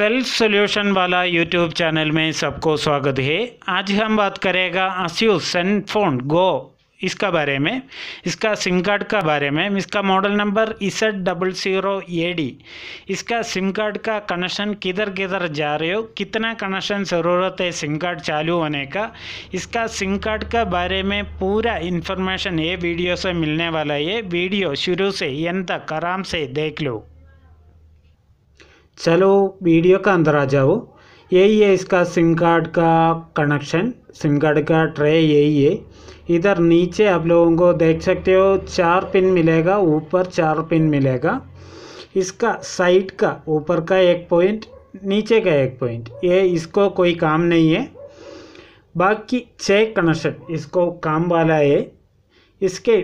self solution वाला YouTube channel में सबको स्वागत है आज हम बात करेगा आस्यूस फोन गो इसका बारे में इसका सिम कार्ड का बारे में इसका मॉडल नंबर इसट डबल जीरो ए डी इसका सिम कार्ड का कनेक्शन किधर किधर जा रहे हो कितना कनेक्शन ज़रूरत है सिम कार्ड चालू होने का इसका सिम कार्ड का बारे में पूरा इन्फॉर्मेशन ये वीडियो से मिलने वाला है वीडियो शुरू से एंड तक आराम से देख लो चलो वीडियो का अंदर आ जाओ यही है इसका सिम कार्ड का कनेक्शन सिम कार्ड का ट्रे यही है इधर नीचे आप लोगों को देख सकते हो चार पिन मिलेगा ऊपर चार पिन मिलेगा इसका साइड का ऊपर का एक पॉइंट नीचे का एक पॉइंट ये इसको कोई काम नहीं है बाकी छः कनेक्शन इसको काम वाला है इसके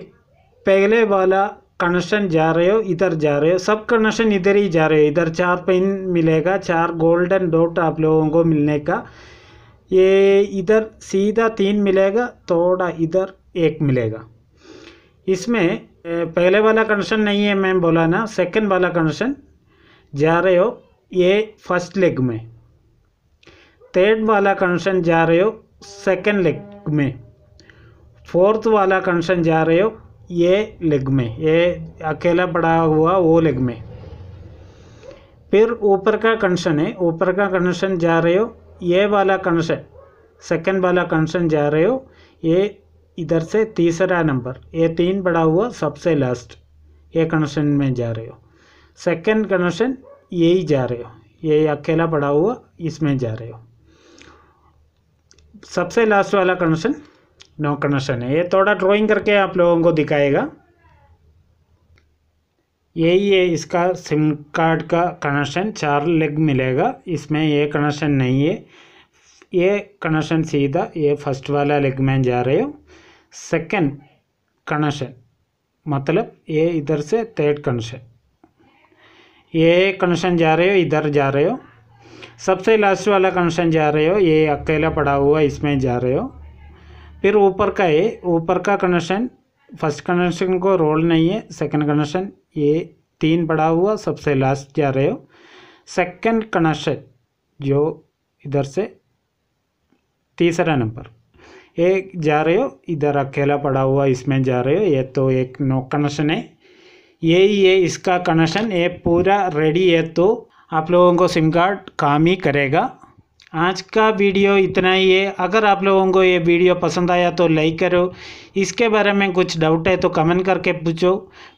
पहले वाला कनेक्शन जा रहे हो इधर जा रहे हो सब कनेक्शन इधर ही जा रहे हो इधर चार पिन मिलेगा चार गोल्डन डॉट आप लोगों को मिलने का ये इधर सीधा तीन मिलेगा थोड़ा इधर एक मिलेगा इसमें पहले वाला कनेक्शन नहीं है मैम बोला ना सेकंड वाला कनेक्शन जा रहे हो ये फर्स्ट लेग में थर्ड वाला कनेक्शन जा रहे हो सेकंड लेग में फोर्थ वाला कनेक्शन जा रहे हो ये लेग में ये अकेला पड़ा हुआ वो लेग में फिर ऊपर का कंडीशन है ऊपर का कंडीशन जा रहे हो ये वाला कंडीशन सेकंड वाला कंडीशन जा रहे हो ये इधर से तीसरा नंबर ये तीन पड़ा हुआ सबसे लास्ट ये कंडीशन में जा रहे हो सेकंड कंडीशन यही जा रहे हो ये अकेला पड़ा हुआ इसमें जा रहे हो सबसे लास्ट वाला कंडीशन नो कनेक्शन है ये थोड़ा ड्राइंग करके आप लोगों को दिखाएगा यही है इसका सिम कार्ड का कनेक्शन चार लेग मिलेगा इसमें ये कनेक्शन नहीं है ये कनेक्शन सीधा ये फर्स्ट वाला लेग में जा रहे हो सेकंड कनेक्शन मतलब ये इधर से थर्ड कनेक्शन ये कनेक्शन जा रहे हो इधर जा रहे हो सबसे लास्ट वाला कनेक्शन जा रहे हो ये अकेला पड़ा हुआ इसमें जा रहे हो फिर ऊपर का ए ऊपर का कनेक्शन फर्स्ट कनेक्शन को रोल नहीं है सेकंड कनेक्शन ये तीन बड़ा हुआ सबसे लास्ट जा रहे हो सेकंड कनेक्शन जो इधर से तीसरा नंबर ये जा रहे हो इधर अकेला पड़ा हुआ इसमें जा रहे हो ये तो एक नो कनेक्शन है ही है इसका कनेक्शन ये पूरा रेडी है तो आप लोगों को सिम कार्ड काम ही करेगा आज का वीडियो इतना ही है अगर आप लोगों को ये वीडियो पसंद आया तो लाइक करो इसके बारे में कुछ डाउट है तो कमेंट करके पूछो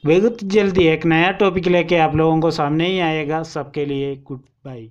बहुत जल्दी एक नया टॉपिक लेके आप लोगों को सामने ही आएगा सबके लिए गुड बाई